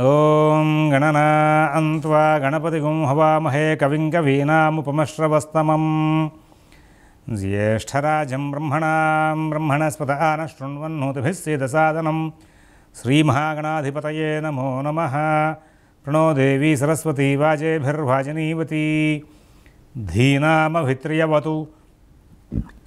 ॐ गणना अन्त्वा गणपतिगुं हवामहे कविं कवीनामुपमश्रवस्तमं ज्येष्ठराजं ब्रह्मणस्पत न शृण्वन्नोतिभिः सेदसादनं नमो नमः प्रणो देवी सरस्वती वाजेभिर्वाजनीवती धीनामभित्र्यवतु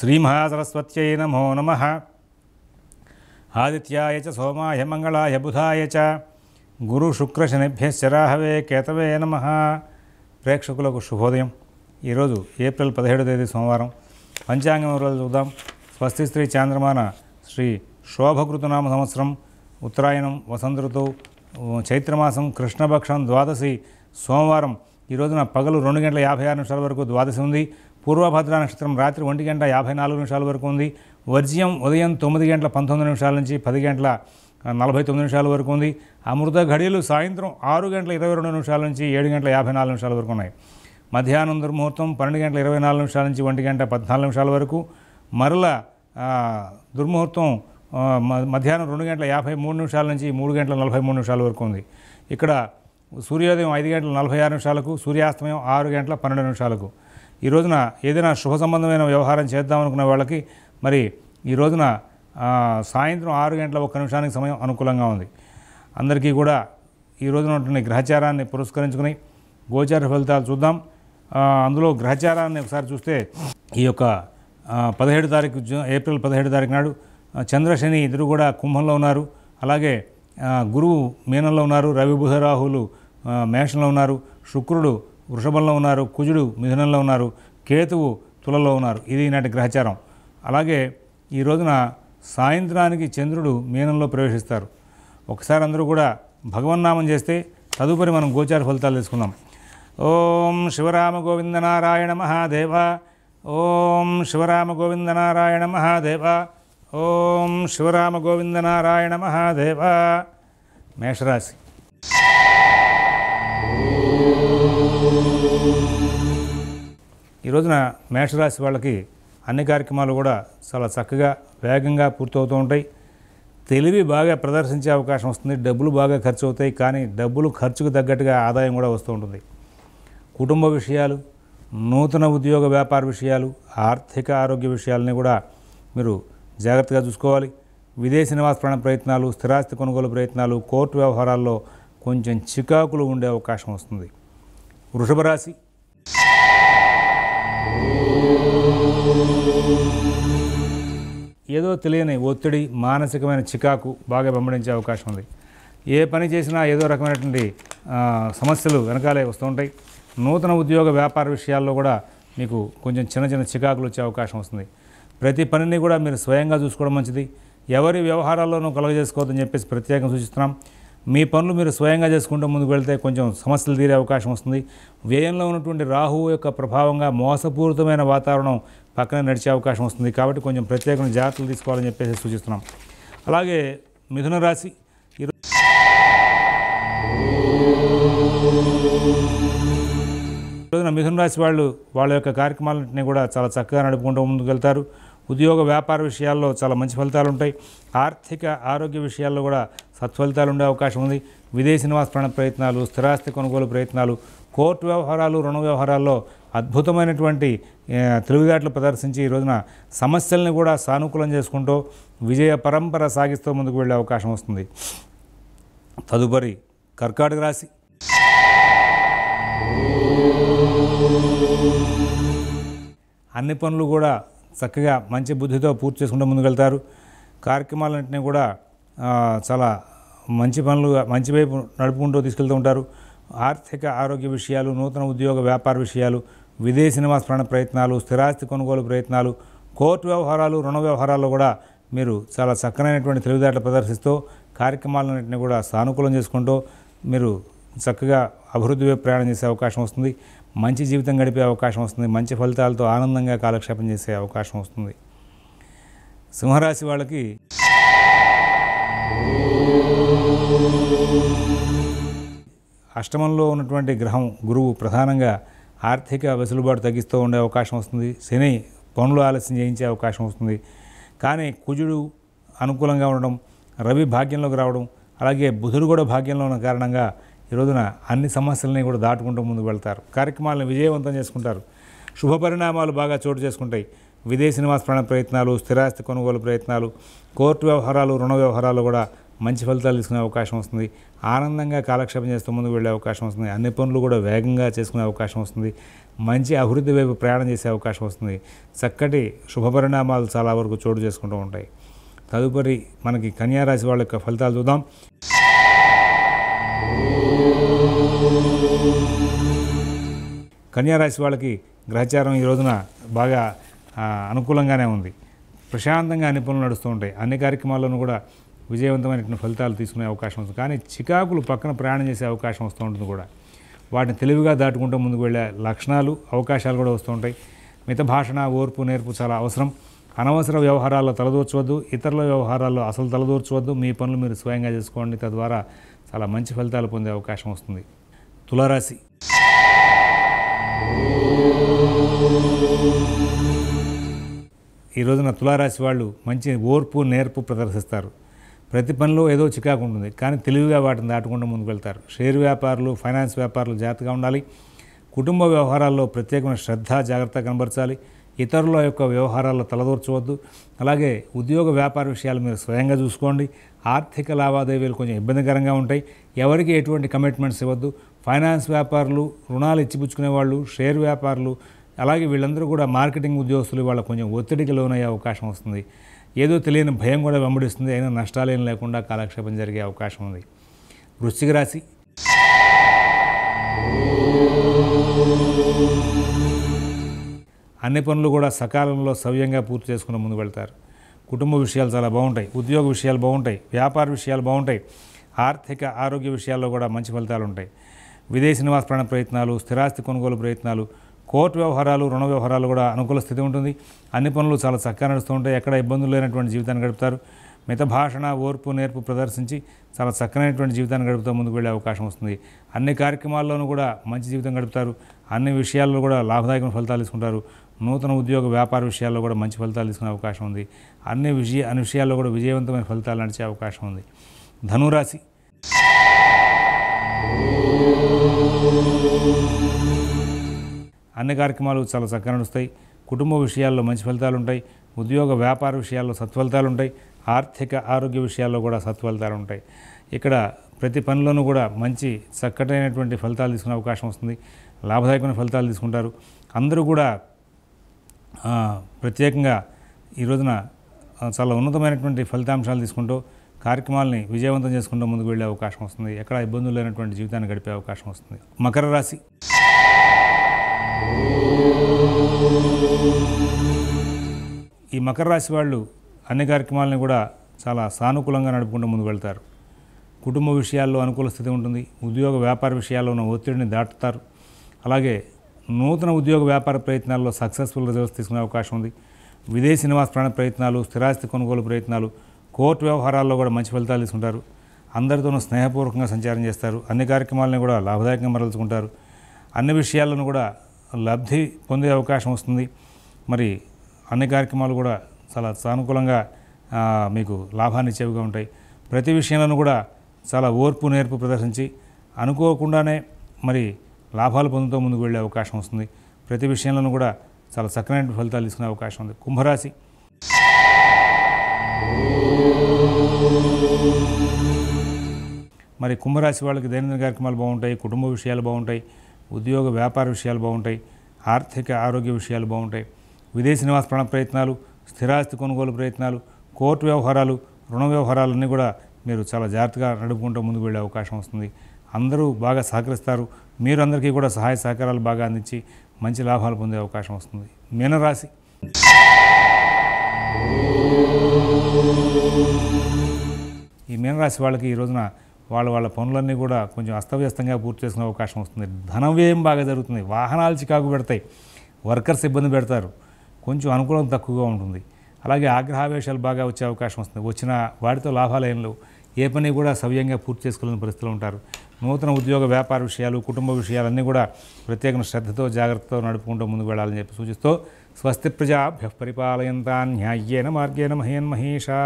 श्रीमहासरस्वत्यै नमो नमः आदित्याय च सोमाय मंगलाय बुधाय च గురు శుక్ర శనిభ్య శరాహవే కేతవే నమ ప్రేక్షకులకు శుభోదయం ఈరోజు ఏప్రిల్ పదిహేడు తేదీ సోమవారం పంచాంగం రోజు చూద్దాం స్వస్తి శ్రీ చాంద్రమాన శ్రీ శోభకృతనామ సంవత్సరం ఉత్తరాయణం వసంత ఋతువు చైత్రమాసం కృష్ణపక్షం ద్వాదశి సోమవారం ఈ రోజున పగలు రెండు గంటల యాభై ఆరు నిమిషాల వరకు ద్వాదశి ఉంది పూర్వభద్ర నక్షత్రం రాత్రి ఒంటి గంట యాభై నాలుగు నిమిషాల వరకు ఉంది వర్జ్యం ఉదయం తొమ్మిది గంటల పంతొమ్మిది నిమిషాల నుంచి పది గంటల నలభై తొమ్మిది నిమిషాల వరకు ఉంది అమృత ఘడియలు సాయంత్రం ఆరు గంటల ఇరవై రెండు నిమిషాల నుంచి ఏడు గంటల యాభై నాలుగు నిమిషాల వరకు ఉన్నాయి మధ్యాహ్నం దుర్ముహూర్తం పన్నెండు గంటల ఇరవై నాలుగు నిమిషాల నుంచి ఒంటి గంట పద్నాలుగు నిమిషాల వరకు మరల దుర్ముహూర్తం మధ్యాహ్నం రెండు గంటల యాభై మూడు నిమిషాల నుంచి మూడు గంటల నలభై మూడు నిమిషాల వరకు ఉంది ఇక్కడ సూర్యోదయం ఐదు గంటల నలభై ఆరు నిమిషాలకు సూర్యాస్తమయం ఆరు గంటల పన్నెండు నిమిషాలకు ఈ రోజున ఏదైనా శుభ సంబంధమైన వ్యవహారం చేద్దాం అనుకున్న వాళ్ళకి మరి ఈ రోజున సాయంత్రం ఆరు గంటల ఒక్క నిమిషానికి సమయం అనుకూలంగా ఉంది అందరికీ కూడా ఈ రోజున ఉంటున్న గ్రహచారాన్ని పురస్కరించుకుని గోచార ఫలితాలు చూద్దాం అందులో గ్రహచారాన్ని ఒకసారి చూస్తే ఈ యొక్క పదిహేడు తారీఖు ఏప్రిల్ పదిహేడు తారీఖు నాడు శని ఇద్దరు కూడా కుంభంలో ఉన్నారు అలాగే గురువు మీనంలో ఉన్నారు రవి బుహరాహులు మేషంలో ఉన్నారు శుక్రుడు వృషభంలో ఉన్నారు కుజుడు మిథునంలో ఉన్నారు కేతువు తులలో ఉన్నారు ఇది నాటి గ్రహచారం అలాగే ఈ రోజున సాయంత్రానికి చంద్రుడు మీనంలో ప్రవేశిస్తారు ఒకసారి అందరూ కూడా భగవన్నామం చేస్తే తదుపరి మనం గోచార ఫలితాలు తెలుసుకుందాం ఓం శివరామ గోవింద నారాయణ మహాదేవ ఓం శివరామ గోవింద నారాయణ మహాదేవ ఓం శివరామ గోవింద నారాయణ మహాదేవ మేషరాశి ఈ రోజున మేషరాశి వాళ్ళకి అన్ని కార్యక్రమాలు కూడా చాలా చక్కగా వేగంగా పూర్తవుతూ ఉంటాయి తెలివి బాగా ప్రదర్శించే అవకాశం వస్తుంది డబ్బులు బాగా ఖర్చు అవుతాయి కానీ డబ్బులు ఖర్చుకు తగ్గట్టుగా ఆదాయం కూడా వస్తూ ఉంటుంది కుటుంబ విషయాలు నూతన ఉద్యోగ వ్యాపార విషయాలు ఆర్థిక ఆరోగ్య విషయాలని కూడా మీరు జాగ్రత్తగా చూసుకోవాలి విదేశీ నివాస ప్రయత్నాలు స్థిరాస్తి కొనుగోలు ప్రయత్నాలు కోర్టు వ్యవహారాల్లో కొంచెం చికాకులు ఉండే అవకాశం వస్తుంది వృషభ రాశి ఏదో తెలియని ఒత్తిడి మానసికమైన చికాకు బాగా వెంబడించే అవకాశం ఉంది ఏ పని చేసినా ఏదో రకమైనటువంటి సమస్యలు వెనకాలే వస్తుంటాయి నూతన ఉద్యోగ వ్యాపార విషయాల్లో కూడా మీకు కొంచెం చిన్న చిన్న చికాకులు వచ్చే అవకాశం వస్తుంది ప్రతి పనిని కూడా మీరు స్వయంగా చూసుకోవడం మంచిది ఎవరి వ్యవహారాల్లోనూ కలుగజేసుకోవద్దని చెప్పేసి ప్రత్యేకం సూచిస్తున్నాం మీ పనులు మీరు స్వయంగా చేసుకుంటూ ముందుకు వెళ్తే కొంచెం సమస్యలు తీరే అవకాశం వస్తుంది వ్యయంలో ఉన్నటువంటి రాహువు యొక్క ప్రభావంగా మోసపూరితమైన వాతావరణం పక్కన నడిచే అవకాశం వస్తుంది కాబట్టి కొంచెం ప్రత్యేకమైన జాగ్రత్తలు తీసుకోవాలని చెప్పేసి సూచిస్తున్నాం అలాగే మిథున రాశి రోజున మిథున రాశి వాళ్ళు వాళ్ళ యొక్క కార్యక్రమాలన్నింటినీ కూడా చాలా చక్కగా నడుపుకుంటూ ముందుకు వెళ్తారు ఉద్యోగ వ్యాపార విషయాల్లో చాలా మంచి ఫలితాలు ఉంటాయి ఆర్థిక ఆరోగ్య విషయాల్లో కూడా సత్ఫలితాలు ఉండే అవకాశం ఉంది విదేశీ నివాసపరణ ప్రయత్నాలు స్థిరాస్తి కొనుగోలు ప్రయత్నాలు కోర్టు వ్యవహారాలు రుణ వ్యవహారాల్లో అద్భుతమైనటువంటి తెలివితేటలు ప్రదర్శించి ఈ రోజున సమస్యల్ని కూడా సానుకూలం చేసుకుంటూ విజయ పరంపర సాగిస్తూ ముందుకు వెళ్ళే అవకాశం వస్తుంది తదుపరి కర్కాటక రాశి అన్ని పనులు కూడా చక్కగా మంచి బుద్ధితో పూర్తి చేసుకుంటూ ముందుకెళ్తారు కార్యక్రమాలన్నింటినీ కూడా చాలా మంచి పనులు మంచి వైపు నడుపుకుంటూ తీసుకెళ్తూ ఉంటారు ఆర్థిక ఆరోగ్య విషయాలు నూతన ఉద్యోగ వ్యాపార విషయాలు విదేశీ నివాస ప్రయత్నాలు స్థిరాస్తి కొనుగోలు ప్రయత్నాలు కోర్టు వ్యవహారాలు రుణ వ్యవహారాల్లో కూడా మీరు చాలా చక్కనైనటువంటి తెలివితేటలు ప్రదర్శిస్తూ కార్యక్రమాలన్నింటినీ కూడా సానుకూలం చేసుకుంటూ మీరు చక్కగా అభివృద్ధి ప్రయాణం చేసే అవకాశం వస్తుంది మంచి జీవితం గడిపే అవకాశం వస్తుంది మంచి ఫలితాలతో ఆనందంగా కాలక్షేపం చేసే అవకాశం వస్తుంది సింహరాశి వాళ్ళకి అష్టమంలో ఉన్నటువంటి గ్రహం గురువు ప్రధానంగా ఆర్థిక వెసులుబాటు తగ్గిస్తూ ఉండే అవకాశం వస్తుంది శని పనులు ఆలస్యం చేయించే అవకాశం వస్తుంది కానీ కుజుడు అనుకూలంగా ఉండడం రవి భాగ్యంలోకి రావడం అలాగే బుధుడు కూడా భాగ్యంలో ఉన్న కారణంగా ఈ రోజున అన్ని సమస్యలని కూడా దాటుకుంటూ ముందుకు వెళ్తారు కార్యక్రమాలను విజయవంతం చేసుకుంటారు శుభ పరిణామాలు బాగా చోటు చేసుకుంటాయి విదేశీ నివాస ప్రయాణ ప్రయత్నాలు స్థిరాస్తి కొనుగోలు ప్రయత్నాలు కోర్టు వ్యవహారాలు రుణ వ్యవహారాలు కూడా మంచి ఫలితాలు తీసుకునే అవకాశం వస్తుంది ఆనందంగా కాలక్షేపం చేస్తూ ముందుకు వెళ్ళే అవకాశం వస్తుంది అన్ని పనులు కూడా వేగంగా చేసుకునే అవకాశం వస్తుంది మంచి అభివృద్ధి వైపు ప్రయాణం చేసే అవకాశం వస్తుంది చక్కటి శుభపరిణామాలు చాలా వరకు చోటు చేసుకుంటూ ఉంటాయి తదుపరి మనకి కన్యారాశి వాళ్ళ యొక్క ఫలితాలు చూద్దాం కన్యారాశి వాళ్ళకి గ్రహచారం ఈ రోజున బాగా అనుకూలంగానే ఉంది ప్రశాంతంగా అన్ని పనులు నడుస్తూ ఉంటాయి అన్ని కార్యక్రమాల్లోనూ కూడా విజయవంతమైనటువంటి ఫలితాలు తీసుకునే అవకాశం వస్తుంది కానీ చికాకులు పక్కన ప్రయాణం చేసే అవకాశం వస్తూ ఉంటుంది కూడా వాటిని తెలివిగా దాటుకుంటూ ముందుకు వెళ్ళే లక్షణాలు అవకాశాలు కూడా వస్తూ ఉంటాయి మిత భాషణ ఓర్పు నేర్పు చాలా అవసరం అనవసర వ్యవహారాల్లో తలదూర్చవద్దు ఇతరుల వ్యవహారాల్లో అసలు తలదూర్చవద్దు మీ పనులు మీరు స్వయంగా చేసుకోండి తద్వారా చాలా మంచి ఫలితాలు పొందే అవకాశం వస్తుంది తులారాశి ఈ రోజున తులారాశి వాళ్ళు మంచి ఓర్పు నేర్పు ప్రదర్శిస్తారు ప్రతి పనిలో ఏదో చికాకు ఉంటుంది కానీ తెలివిగా వాటిని దాటకుండా ముందుకు వెళ్తారు షేర్ వ్యాపారులు ఫైనాన్స్ వ్యాపారులు జాగ్రత్తగా ఉండాలి కుటుంబ వ్యవహారాల్లో ప్రత్యేకమైన శ్రద్ధ జాగ్రత్త కనబరచాలి ఇతరుల యొక్క వ్యవహారాల్లో తలదూర్చవద్దు అలాగే ఉద్యోగ వ్యాపార విషయాలు మీరు స్వయంగా చూసుకోండి ఆర్థిక లావాదేవీలు కొంచెం ఇబ్బందికరంగా ఉంటాయి ఎవరికి ఎటువంటి కమిట్మెంట్స్ ఇవ్వద్దు ఫైనాన్స్ వ్యాపారులు రుణాలు ఇచ్చిపుచ్చుకునే వాళ్ళు షేర్ వ్యాపారులు అలాగే వీళ్ళందరూ కూడా మార్కెటింగ్ ఉద్యోగస్తులు వాళ్ళ కొంచెం ఒత్తిడికి లోనయ్యే అవకాశం వస్తుంది ఏదో తెలియని భయం కూడా వెంబడిస్తుంది అయినా నష్టాలేం లేకుండా కాలక్షేపం జరిగే అవకాశం ఉంది వృశ్చిక రాశి అన్ని పనులు కూడా సకాలంలో సవ్యంగా పూర్తి చేసుకుని ముందు వెళ్తారు కుటుంబ విషయాలు చాలా బాగుంటాయి ఉద్యోగ విషయాలు బాగుంటాయి వ్యాపార విషయాలు బాగుంటాయి ఆర్థిక ఆరోగ్య విషయాల్లో కూడా మంచి ఫలితాలు ఉంటాయి విదేశీ నివాస ప్రయత్నాలు స్థిరాస్తి కొనుగోలు ప్రయత్నాలు కోర్టు వ్యవహారాలు రుణ వ్యవహారాలు కూడా అనుకూల స్థితి ఉంటుంది అన్ని పనులు చాలా చక్కగా నడుస్తూ ఉంటాయి ఎక్కడ ఇబ్బందులు లేనటువంటి జీవితాన్ని గడుపుతారు మిత భాషణ ఓర్పు నేర్పు ప్రదర్శించి చాలా చక్కనైనటువంటి జీవితాన్ని గడుపుతూ ముందుకు వెళ్ళే అవకాశం వస్తుంది అన్ని కార్యక్రమాల్లోనూ కూడా మంచి జీవితం గడుపుతారు అన్ని విషయాల్లో కూడా లాభదాయకమైన ఫలితాలు తీసుకుంటారు నూతన ఉద్యోగ వ్యాపార విషయాల్లో కూడా మంచి ఫలితాలు తీసుకునే అవకాశం ఉంది అన్ని విజయ అన్ని విషయాల్లో కూడా విజయవంతమైన ఫలితాలు నడిచే అవకాశం ఉంది ధనురాశి అన్ని కార్యక్రమాలు చాలా చక్కగా నడుస్తాయి కుటుంబ విషయాల్లో మంచి ఫలితాలు ఉంటాయి ఉద్యోగ వ్యాపార విషయాల్లో సత్ఫలితాలు ఉంటాయి ఆర్థిక ఆరోగ్య విషయాల్లో కూడా సత్ఫలితాలు ఉంటాయి ఇక్కడ ప్రతి పనిలోనూ కూడా మంచి చక్కటైనటువంటి ఫలితాలు తీసుకునే అవకాశం వస్తుంది లాభదాయకమైన ఫలితాలు తీసుకుంటారు అందరూ కూడా ప్రత్యేకంగా ఈ రోజున చాలా ఉన్నతమైనటువంటి ఫలితాంశాలు తీసుకుంటూ కార్యక్రమాలని విజయవంతం చేసుకుంటూ ముందుకు వెళ్ళే అవకాశం వస్తుంది ఎక్కడ ఇబ్బందులు లేనటువంటి జీవితాన్ని గడిపే అవకాశం వస్తుంది మకర రాశి ఈ మకర రాశి వాళ్ళు అన్ని కార్యక్రమాలను కూడా చాలా సానుకూలంగా నడుపుకుంటూ ముందుకు వెళ్తారు కుటుంబ విషయాల్లో అనుకూల స్థితి ఉంటుంది ఉద్యోగ వ్యాపార విషయాల్లో ఉన్న ఒత్తిడిని దాటుతారు అలాగే నూతన ఉద్యోగ వ్యాపార ప్రయత్నాల్లో సక్సెస్ఫుల్ రిజల్ట్స్ తీసుకునే అవకాశం ఉంది విదేశీ నివాస ప్రాణ ప్రయత్నాలు స్థిరాస్తి కొనుగోలు ప్రయత్నాలు కోర్టు వ్యవహారాల్లో కూడా మంచి ఫలితాలు తీసుకుంటారు అందరితోనూ స్నేహపూర్వకంగా సంచారం చేస్తారు అన్ని కార్యక్రమాలను కూడా లాభదాయకంగా మరల్చుకుంటారు అన్ని విషయాలను కూడా లబ్ధి పొందే అవకాశం వస్తుంది మరి అన్ని కార్యక్రమాలు కూడా చాలా సానుకూలంగా మీకు లాభాన్ని ఇచ్చేవిగా ఉంటాయి ప్రతి విషయంలోనూ కూడా చాలా ఓర్పు నేర్పు ప్రదర్శించి అనుకోకుండానే మరి లాభాలు పొందుతూ ముందుకు వెళ్ళే అవకాశం వస్తుంది ప్రతి విషయంలోనూ కూడా చాలా చక్కనైన ఫలితాలు తీసుకునే అవకాశం ఉంది కుంభరాశి మరి కుంభరాశి వాళ్ళకి దైనందిన కార్యక్రమాలు బాగుంటాయి కుటుంబ విషయాలు బాగుంటాయి ఉద్యోగ వ్యాపార విషయాలు బాగుంటాయి ఆర్థిక ఆరోగ్య విషయాలు బాగుంటాయి విదేశీ నివాస ప్రయత్నాలు స్థిరాస్తి కొనుగోలు ప్రయత్నాలు కోర్టు వ్యవహారాలు రుణ వ్యవహారాలన్నీ కూడా మీరు చాలా జాగ్రత్తగా నడుపుకుంటూ ముందుకు వెళ్ళే అవకాశం వస్తుంది అందరూ బాగా సహకరిస్తారు మీరు అందరికీ కూడా సహాయ సహకారాలు బాగా అందించి మంచి లాభాలు పొందే అవకాశం వస్తుంది మీనరాశి ఈ మీనరాశి వాళ్ళకి ఈ రోజున వాళ్ళ వాళ్ళ పనులన్నీ కూడా కొంచెం అస్తవ్యస్తంగా పూర్తి చేసుకునే అవకాశం వస్తుంది ధనవ్యయం వ్యయం బాగా జరుగుతుంది వాహనాలు చికాకు పెడతాయి వర్కర్స్ ఇబ్బంది పెడతారు కొంచెం అనుకూలం తక్కువగా ఉంటుంది అలాగే ఆగ్రహావేశాలు బాగా వచ్చే అవకాశం వస్తుంది వచ్చిన వాటితో లాభాలయంలో ఏ పని కూడా సవ్యంగా పూర్తి చేసుకోలేని పరిస్థితులు ఉంటారు నూతన ఉద్యోగ వ్యాపార విషయాలు కుటుంబ విషయాలన్నీ కూడా ప్రత్యేక శ్రద్ధతో జాగ్రత్తతో నడుపుకుంటూ ముందుకు వెళ్ళాలని చెప్పి సూచిస్తూ స్వస్తి ప్రజాభ్య పరిపాలయంతా న్యాయ్యేన మార్గేణ మహేన్ మహేషా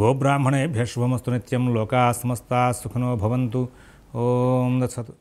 గోబ్రాహ్మణేభ్య శుభమస్తు నిత్యం లోకా సమస్త సుఖనో భవంతు ఓం దత్సతు